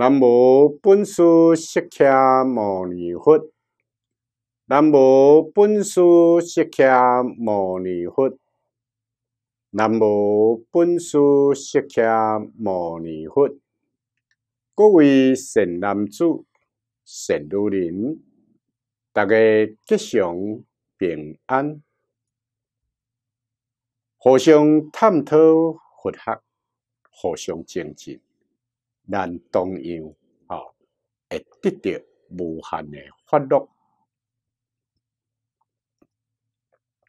南无本师释迦牟尼佛，南无本师释迦牟尼佛，南无本师释迦牟尼佛。各位善男子、善女人，大家吉祥平安，互相探讨佛学，互相精进。咱同样会得到无限的快乐。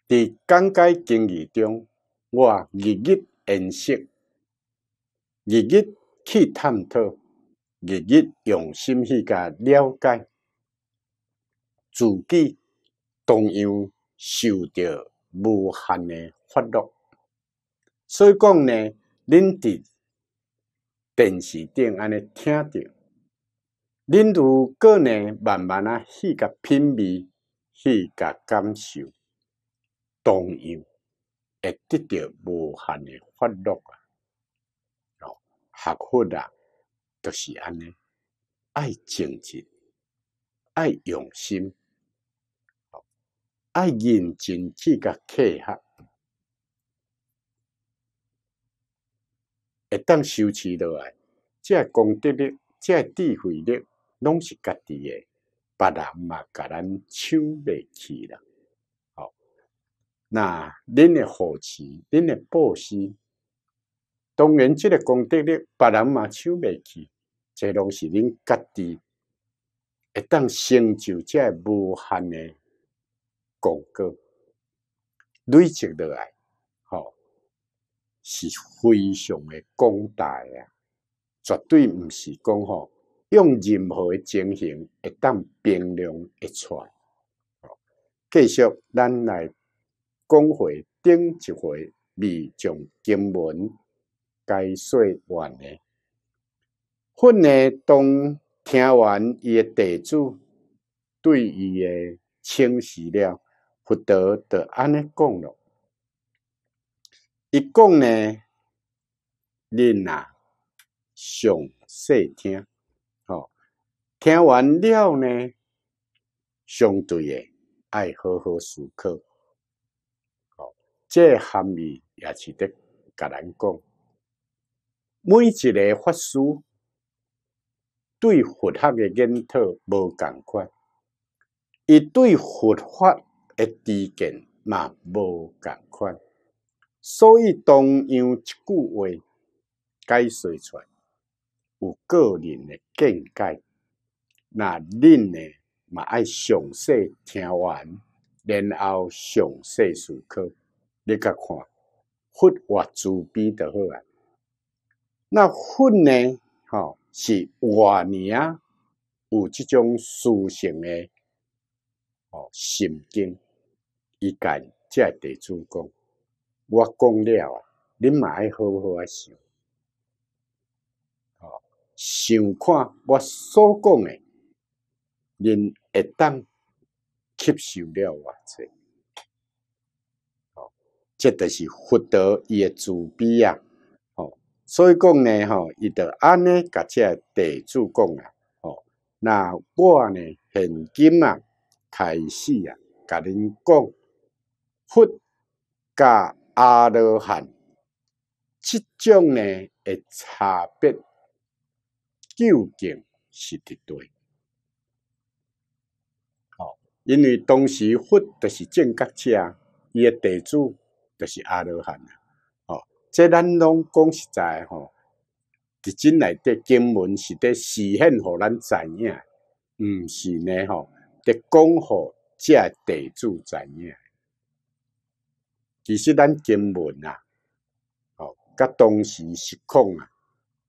在讲解经义中，我日日认识，日日去探讨，日日用心去甲了解自己，同样受到无限的快乐。所以讲呢，恁伫电视顶安尼听着，恁如个呢，慢慢啊，去甲品味，去甲感受，同样会得到无限诶欢乐啊！哦，学佛啊，就是安尼，爱静静，爱用心，哦，爱认真去甲契合。会当修持落来，即功德力、即智慧力，拢是家己诶，别人嘛，甲咱抢未去啦。好，那恁诶好持，恁诶布施，当然即个功德力，别人嘛抢未去，即拢是恁家己，会当成就即无限诶功德累积落来。是非常的广大啊，绝对毋是讲吼用任何的情形一旦变量一出，继续咱来讲回顶一回未将经文解说完呢。粉呢当听完伊的弟子对伊的轻视了，佛陀著安尼讲咯。伊讲呢，恁啊上细听，好，听完了呢，相对的爱好好思考，好，这含义也是得甲咱讲。每一个法师对佛学诶研讨无共款，伊对佛法诶啲见嘛无共款。所以同样一句话解释出，来，有个人的见解。那恁呢，嘛爱详细听完，然后详细思考，你甲看，佛活慈悲就好啊。那混呢，吼，是外年啊，有即种思想的哦，心境伊甲遮地主讲，我讲了啊，你嘛要好好啊想，哦，想看我所讲诶，恁会当吸收了我者，哦，这都是福伊业慈悲啊，哦，所以讲呢，吼，伊著安尼甲即个地主讲啊，哦，那我呢，现今啊，开始啊，甲恁讲佛甲。阿罗汉，即种呢诶差别，究竟是伫对？哦，因为当时佛就是正觉者，伊诶地主就是阿罗汉啊。哦，这咱拢讲实在吼，伫真内底经文是伫示现，互咱知影，毋是呢吼伫讲互遮地主知影。其实咱经文啊，哦，甲当时时空啊，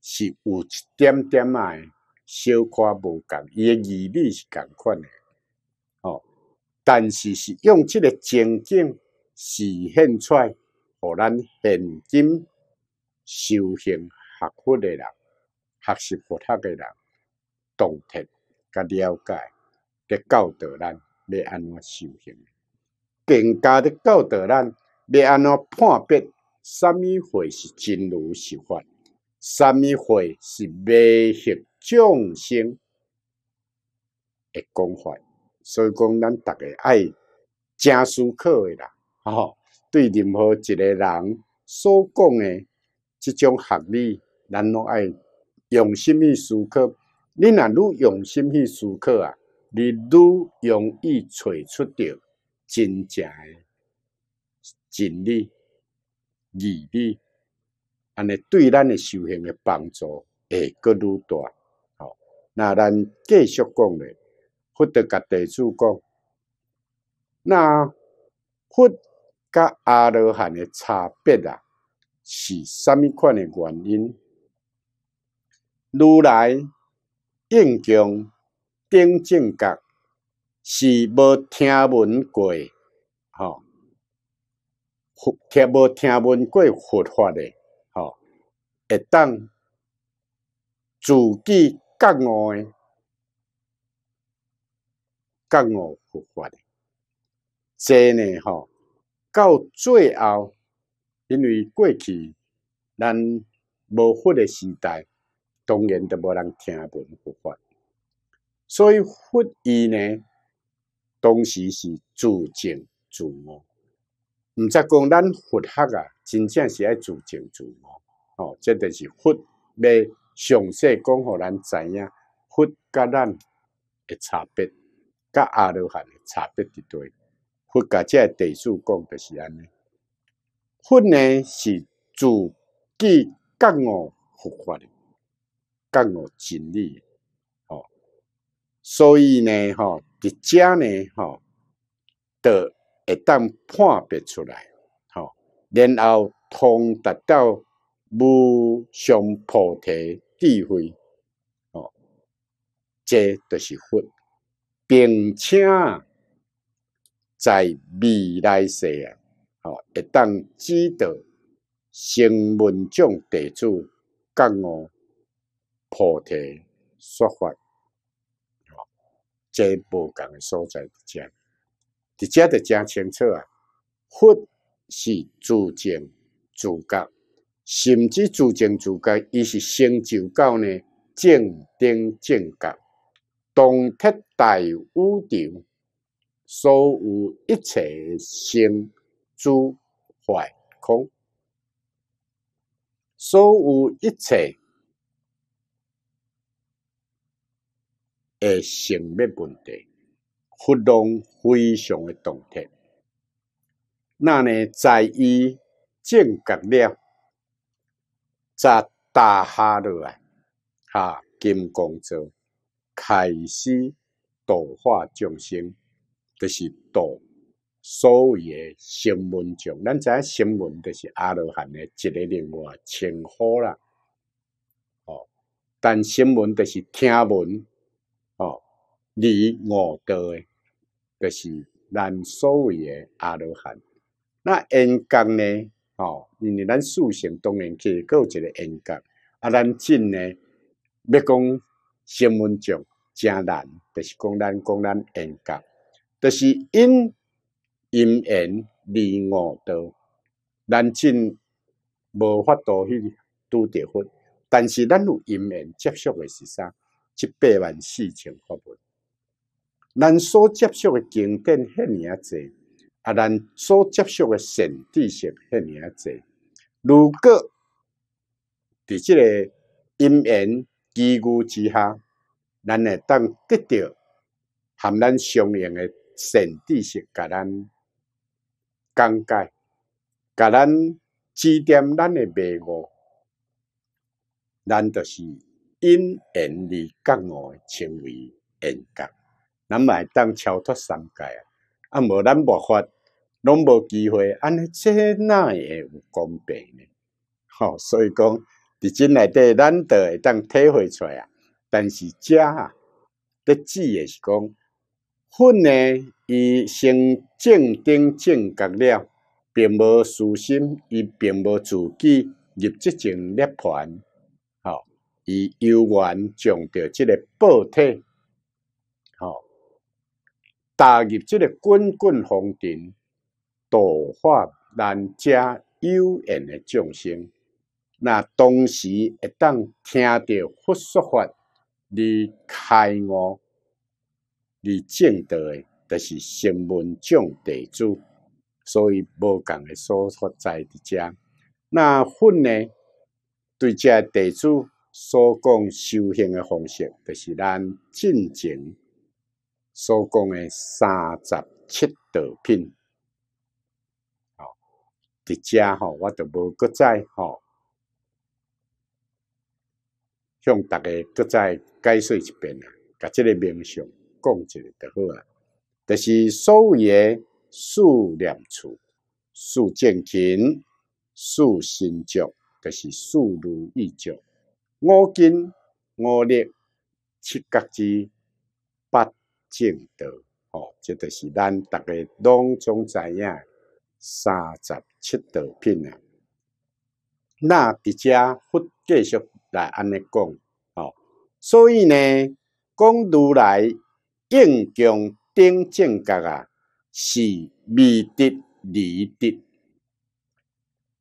是有一点点啊，小可无共，伊诶义理是共款诶。哦，但是是用即个情景实现出，互咱现今修行学佛诶人，学习佛学诶人，洞得甲了解，咧，教导咱要安怎修行，更加咧教导咱。要安怎判别什物货是真如实话，什物货是迷信众生的讲法。所以讲，咱逐个爱正思考的啦，哦，对任何一个人所讲的即种学理，咱拢爱用心去思考。你若愈用心去思考啊，你愈容易揣出着真正诶。真理、义理，安尼对咱的修行诶帮助，会搁愈大。好，那咱继续讲咧，佛陀甲地主讲，那佛甲阿罗汉诶差别啊，是虾米款诶原因？如来应顶正觉，是无听闻过。听无听闻过佛法的，吼，会当自己觉悟的，觉悟佛法的，这呢，吼，到最后，因为过去人无佛的时代，当然都无人听闻佛法，所以佛意呢，当时是自证自悟。毋则讲咱佛学啊，真正是爱自净自我。哦，这著是佛要详细讲互咱知影，佛甲咱的差别，甲阿罗汉的差别伫对。佛甲个地主讲著是安尼，佛呢是自己觉悟佛法的，觉悟真理的。哦，所以呢，哦，伫遮呢，哦，的。会当判别出来，吼，然后通达到无上菩提智慧，哦，这就是佛，并且在未来世，吼，会当知道圣文种地主觉悟，菩提说法，哦，这无共诶所在之间。你记得真清楚啊！佛是自证自觉，甚至自证自觉，伊是成就到呢正定正觉，洞彻大宇宙，所有一切生诸幻空，所有一切诶，神秘问题。互动非常的动听，那呢，在伊正觉了，在大哈落来，哈金刚座开始度化众生，就是度所谓的新闻中，咱知影新闻就是阿罗汉的一个另外称号啦。哦，但新闻就是听闻，哦，你我诶。就是咱所谓的阿罗汉，那因果呢？哦，因为咱塑性当然去有一个因果，啊，咱进呢，要讲新闻上正难，就是讲咱讲咱因果，就是因因缘二五多，咱进无法度去拄着佛，但是咱有因缘接触的是啥？一百万事情法门。咱所接受的经典遐尔侪，啊，咱所接受嘅圣知识遐尔侪。如果伫即个因缘际遇之下，咱会当得到含咱相应的圣知识，甲咱讲解，甲咱指点咱的迷雾，咱就是因缘而觉悟，成为缘觉。咱咪当超脱三界啊，啊无咱无法，拢无机会，安尼这哪会有公平呢？吼，所以讲，伫真内底，咱都会当体会出来啊。但是，遮啊，的字也是讲，粉呢，伊先正定正觉了，并无私心，伊并无自己入即种涅槃，吼，伊悠然种着即个报体踏入即个滚滚红尘，度化难遮有缘的众生。那同时一旦听到佛说法，你开悟，你正道的，就是信文众地主。所以无共的所在伫遮。那佛呢？对遮地主所讲修行的方式，就是咱进前。所讲诶三十七道品，好，伫遮吼，我着无搁再吼，向逐个搁再解释一遍啊，甲即个名相讲者就好啊。着是所谓诶数念处，数正境，数心像，着是数如意像。五经五律七格之八。正道，吼，这就是咱逐个拢总知影三十七道品啊。那伫遮佛继续来安尼讲，吼。所以呢，讲如来金刚顶正觉啊，是美德离的，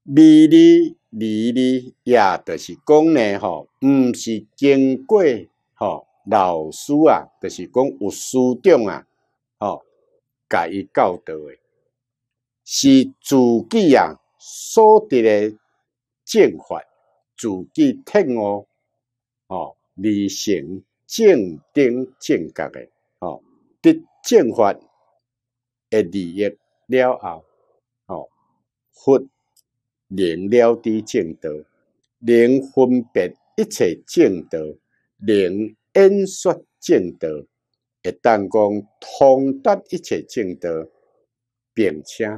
美离离离，也著是讲呢，吼，毋是经过，吼。老师啊，就是讲有师长啊，哦，甲伊教导的，是自己啊所得诶正法，自己听哦，哦，而成正定正觉诶，哦，得正法诶利益了后，哦，佛明了伫正道，能分别一切正道，能。演说正道，会当讲通达一切正道，并且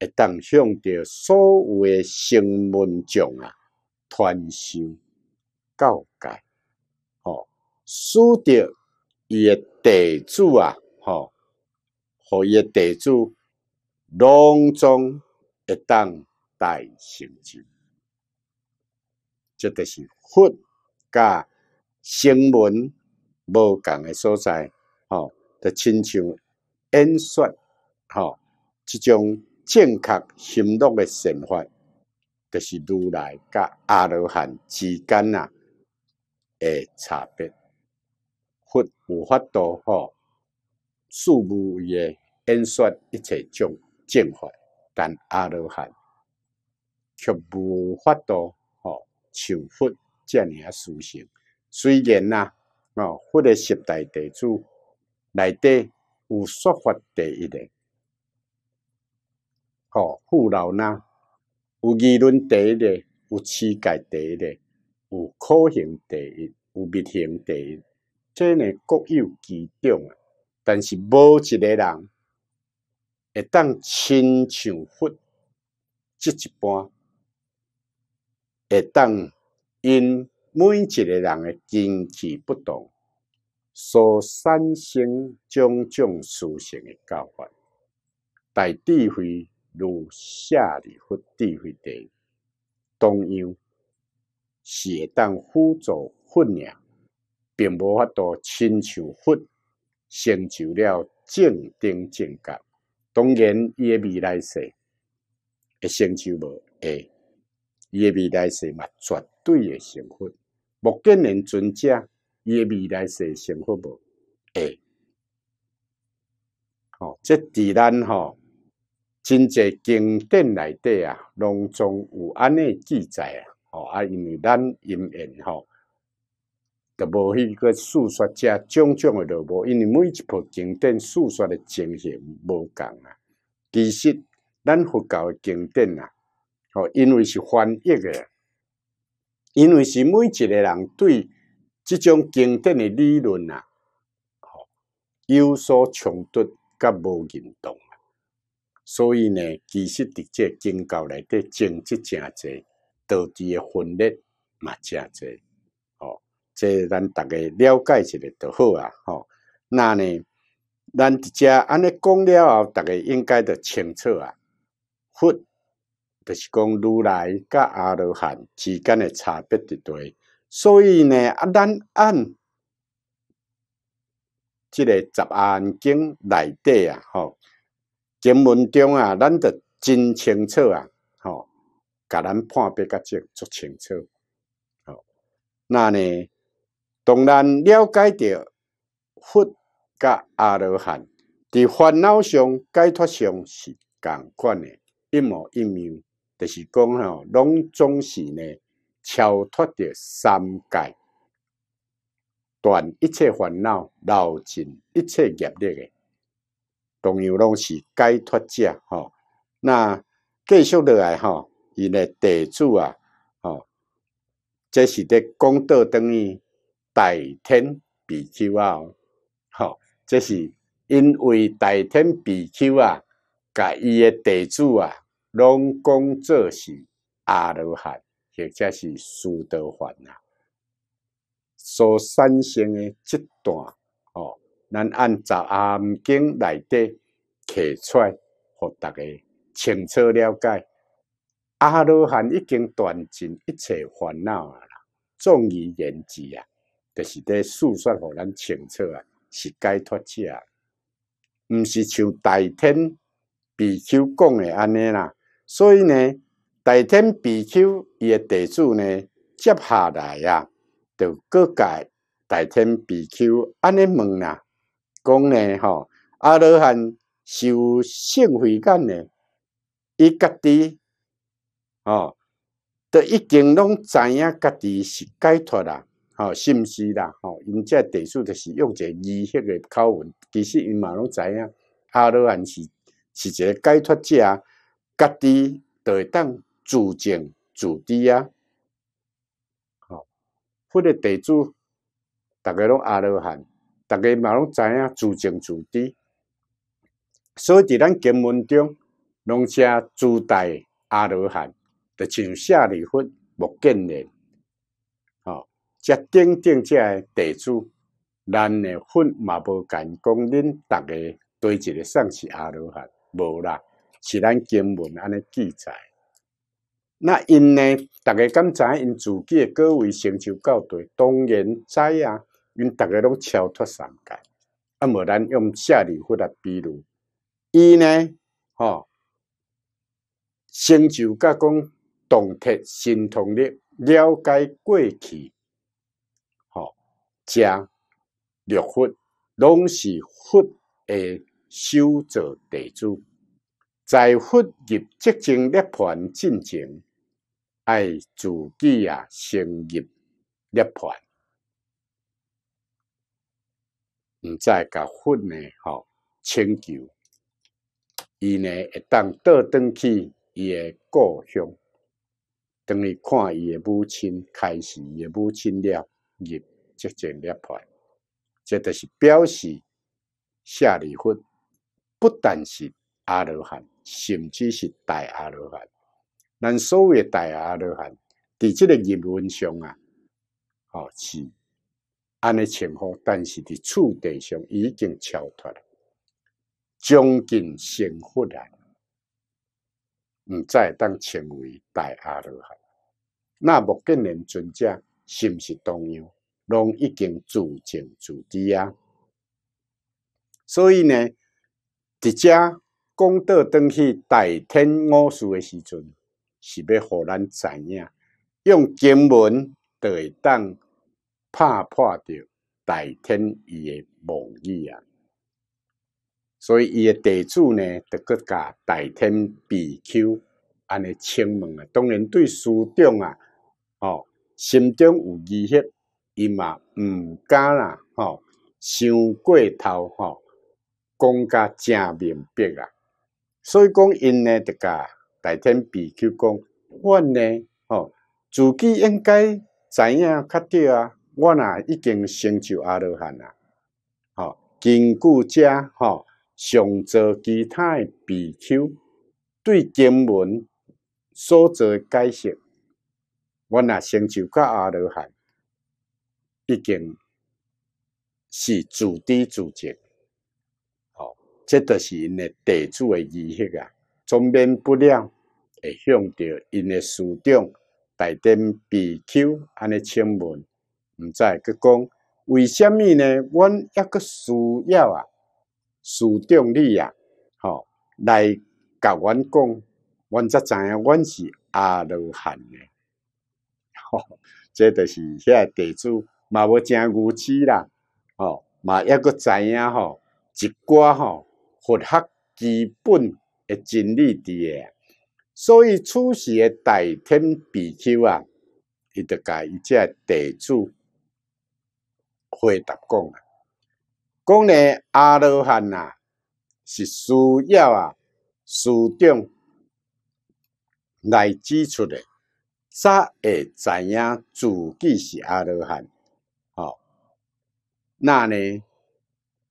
会当向着所有诶圣文众啊传授教诫，吼，使得伊诶地主啊，吼，互伊诶地主拢总会当代成就，这著是佛。甲新闻无共诶所在，吼，著亲像演说，吼，即种正确心路诶生活，就是如来甲阿罗汉之间啊，诶，差别，佛无法度吼，四无诶演说一切种正法，但阿罗汉却无法度吼像佛。这尔啊，修行虽然呐，哦，佛者十大地主内底有说法第一的，哦，富饶呐，有议论第一的，有乞丐第一的，有苦行第一，有密行第一，这呢各有其种啊。但是无一个人会当亲像佛这一般，会当。因每一个人的根济不同，所产生种种殊胜的教法，大智慧如舍利弗智慧地，同样会当辅助弘扬，并无法度亲像佛成就了正定正觉。当然，伊诶未来世会成就无下。伊诶未来是嘛绝对嘅幸福，目见人尊者，伊诶未来是幸福无？哎，好，即伫咱吼真济经典内底啊，当中有安尼记载啊，吼啊，因为咱因缘吼，都无迄个述说者种种诶都无，因为每一部经典述说诶情形无共啊。其实，咱佛教诶经典啊。哦，因为是翻译诶，因为是每一个人对即种经典的理论啊，哦，有所冲突，甲无认同，所以呢，其实伫这宗教内底争执正济，道义诶分裂嘛，正济。哦，这咱逐个了解一下就好啊。哈，那呢，咱伫遮安尼讲了后，逐个应该就清楚啊，佛。就是讲，如来甲阿罗汉之间诶差别绝对。所以呢，啊，咱按即个十安经内底啊，吼经文中啊，咱着真清楚啊，吼，甲咱判别甲足足清楚。吼。那呢，当然了解着佛甲阿罗汉伫烦恼上解脱上是共款诶，一模一样。就是讲吼，拢总是呢，超脱着三界，断一切烦恼，了尽一切业力的，同样拢是解脱者吼。那继续落来吼，伊呢地主啊，吼，这是咧讲德等于大天比丘啊，吼，这是因为大天比丘啊，甲伊诶地主啊。拢讲做是阿罗汉，或者是须陀洹啊，所产生诶这段哦，咱按照阿经内底写出来，互大家清楚了解。阿罗汉已经断尽一切烦恼啊啦，总而言之啊，就是咧，诉说互咱清楚啊，是解脱者啊，毋是像大天比丘讲诶安尼啦。所以呢，大天比丘伊诶地主呢，接下来啊，就各界大天比丘安尼问啦，讲呢吼，阿罗汉受圣慧感呢，伊家己吼，都已经拢知影家己是解脱啦，吼，是毋是啦？吼，因这地主就是用者二那个口文，其实因嘛拢知影，阿罗汉是是者解脱者。家地地当自证自知呀，好，或者地主，逐个拢阿罗汉，逐个嘛拢知影自证自知，所以伫咱经文中，拢车自大阿罗汉，就像下里分无见人，好，即顶顶即个地主，咱诶，分嘛无敢讲恁逐个对一个上是阿罗汉，无啦。是咱经文安尼记载，那因呢，大家敢知因自己个各位成就到底，当然知啊，因大家拢超脱三界，啊，无咱用下例来比如，伊呢，吼，成就甲讲洞彻心通力，了解过去，吼，加六福，拢是佛诶，修造地主。在佛入寂静涅槃之前，爱自己啊，生入涅槃，毋再甲佛呢？吼，请求，伊呢，会当倒转去伊诶故乡，当伊看伊诶母亲，开始伊诶母亲了入寂静涅槃，即著是表示舍利混，不但是阿罗汉。甚至是大阿罗汉，咱所谓大阿罗汉，伫即个日文上啊，哦是安尼称呼，但是伫处地上已经超脱了，将近成佛啊，毋再当成为大阿罗汉。那木格年尊者，是毋是同样，拢已经自证自知啊？所以呢，伫遮讲到登去大天五事诶时阵，是要互咱知影，用经文都会当拍破着大天伊诶妄语啊！所以伊诶弟子呢，就各甲大天比丘，安尼请问啊。当然对师长啊，哦，心中有疑惑，伊嘛毋敢啦，吼，想过头，吼，讲甲正明白啊！所以讲，因呢，大甲大天比丘讲，阮呢，吼，自己应该知影较对啊。我那已经成就阿罗汉啦，吼经固遮吼，向做其他诶比丘对经文所做诶解释，我那成就较阿罗汉，毕竟，是自知自觉。这都是因的地主的意识啊，总免不了，会向着因的师长，大登鼻丘安尼请问，毋知去讲，为什么呢？阮抑个需要啊，师长你啊，吼，来甲阮讲，阮则知影阮是阿罗汉的，吼，这都是遐地主嘛，要真无知啦，吼，嘛抑个知影吼，一寡吼。佛学基本诶真理伫诶。所以此时诶大天比丘啊，伊就伊一只地主回答讲啊，讲呢阿罗汉啊，是需要啊，师长来指出诶。则会知影自己是阿罗汉。哦，那呢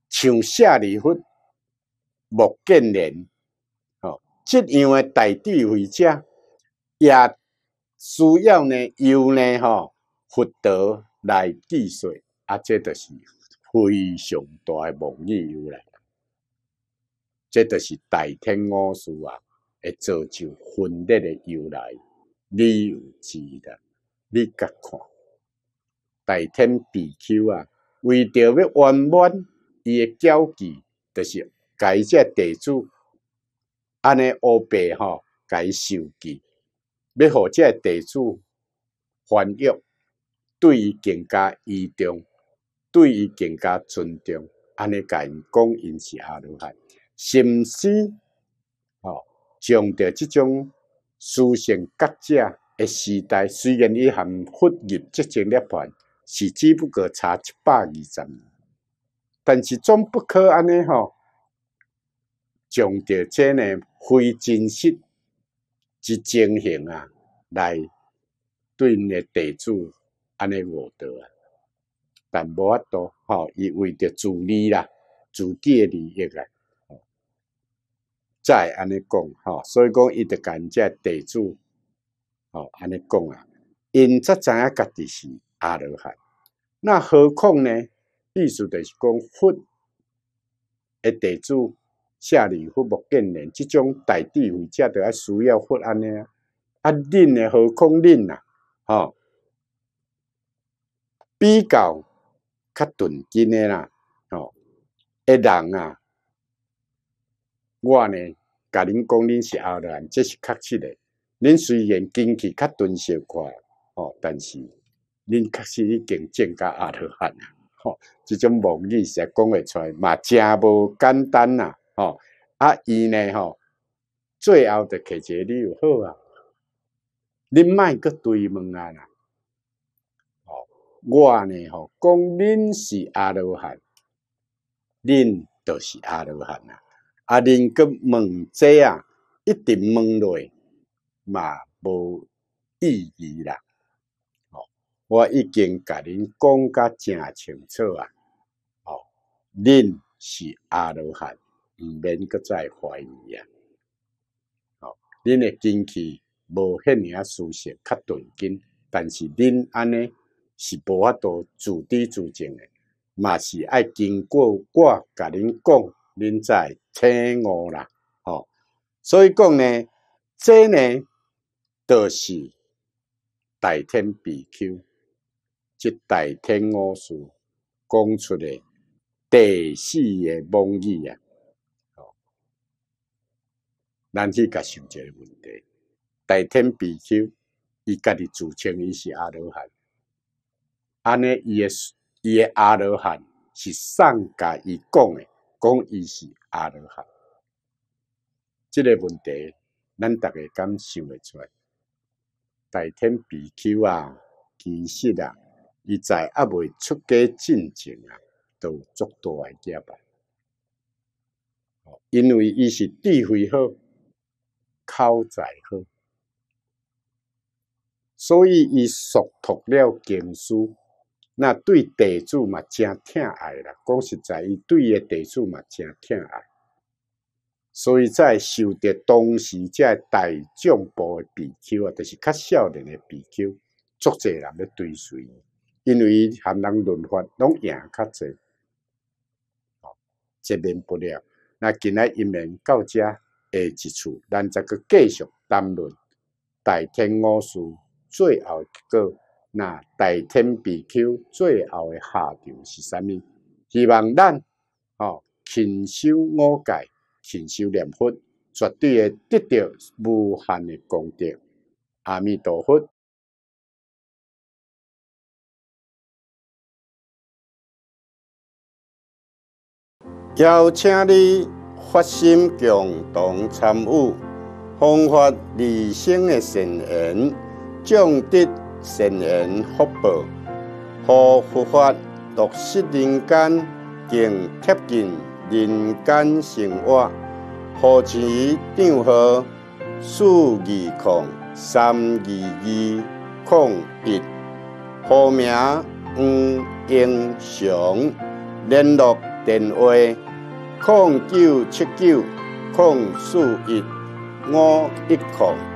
像舍利弗。木建年，吼，即样诶，大地回家，也需要呢由呢，吼，佛德来地水，啊，这就是非常大诶，无益由来，这就是大天奥数啊，会造就分裂的由来，你有知的？你甲看，大天地球啊，为着要圆满，伊诶交际，就是。甲即个地主安尼乌白吼，甲伊收据，要即个地主欢约，对伊更加倚重，对伊更加尊重，安尼甲讲因是下罗汉，心思吼，从着即种思想格者诶时代，虽然伊含混入即种涅槃，是只不过差一百二十年，但是总不可安尼吼。强著这呢非真实一情形啊，来对恁地主安尼无得啊，但无法度吼，伊为着自利啦，自己诶利益啊，会安尼讲吼，所以讲伊甲感遮地主吼安尼讲啊，因则知影家己是阿罗汉，那何况呢？意思就是讲佛诶地主。谢里夫莫建人，即种大智慧者都爱需要佛安尼啊！啊，恁诶何况恁啊，吼，比较较钝根诶啦，吼，诶人啊，我呢，甲恁讲恁是阿人，这是确实诶。恁虽然经济较钝小块，吼，但是恁确实已经见加阿头汉啦，吼，即种无语实讲会出来嘛，真无简单啊。哦，啊，伊呢？吼，最后摕一个理由好啊。恁莫阁追问啊啦。哦，我呢？吼，讲恁是阿罗汉，恁就是阿罗汉啊。啊，恁阁问这啊，一直问落，嘛无意义啦。哦，我已经甲恁讲甲正清楚啊。哦，恁是阿罗汉。毋免搁再怀疑啊！哦，恁诶经济无遐尔啊舒适，较断筋，但是恁安尼是无法度自知自证诶，嘛是爱经过我甲恁讲，恁再听我啦。哦，所以讲呢，这呢，就是大天比丘，即大天乌事讲出诶。第四个梦语啊！咱去甲想一个问题：大天比丘，伊家己自称伊是阿罗汉，安尼伊个伊个阿罗汉是上甲伊讲诶，讲伊是阿罗汉。即个问题，咱逐个敢想会出来？大天比丘啊，其实啊，伊在阿未出家进前啊，都足大阿家吧。哦，因为伊是智慧好。口才好，所以伊熟读了经书，那对弟子嘛真疼爱啦。讲实在，伊对个弟子嘛真疼爱。所以在受的当时，只大众部的比丘啊，就是较少年的比丘，足济人要追随，因为伊含人轮法拢赢较济，哦，接免不了。那今仔一面到遮。下一次，咱再阁继续谈论大天五事最后一个，那大天比丘最后的下场是啥物？希望咱哦勤修五戒，勤修念佛，绝对会得到无限的功德。阿弥陀佛。邀请你。发心共同参与，弘法二圣的圣言，种植圣言福报，让佛法落实人间，更贴近人间生活。户主账号：四二空，三二二空一，户名黄英雄，联络电话。零九七九零四一五一六。